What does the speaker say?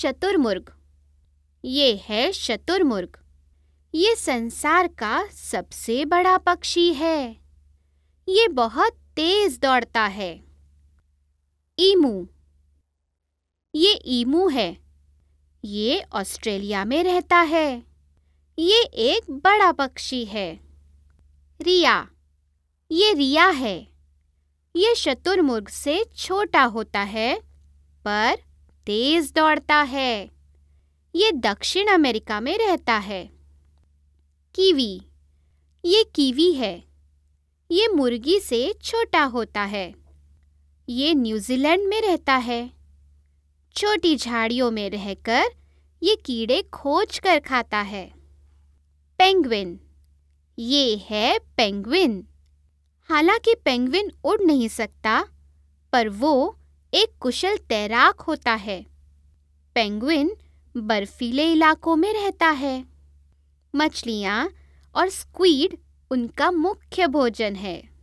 चतुर्मुर्ग ये है चतुर्मुर्ग ये संसार का सबसे बड़ा पक्षी है ये बहुत तेज दौड़ता है ईमू ये ईमू है ये ऑस्ट्रेलिया में रहता है ये एक बड़ा पक्षी है रिया ये रिया है ये शतुर्मुर्ग से छोटा होता है पर तेज दौड़ता है ये दक्षिण अमेरिका में रहता है कीवी ये कीवी है ये मुर्गी से छोटा होता है ये न्यूजीलैंड में रहता है छोटी झाड़ियों में रहकर ये कीड़े खोज कर खाता है पेंगुइन ये है पेंगुइन हालांकि पेंगुइन उड़ नहीं सकता पर वो एक कुशल तैराक होता है पेंगुइन बर्फीले इलाकों में रहता है मछलियाँ और स्क्वीड उनका मुख्य भोजन है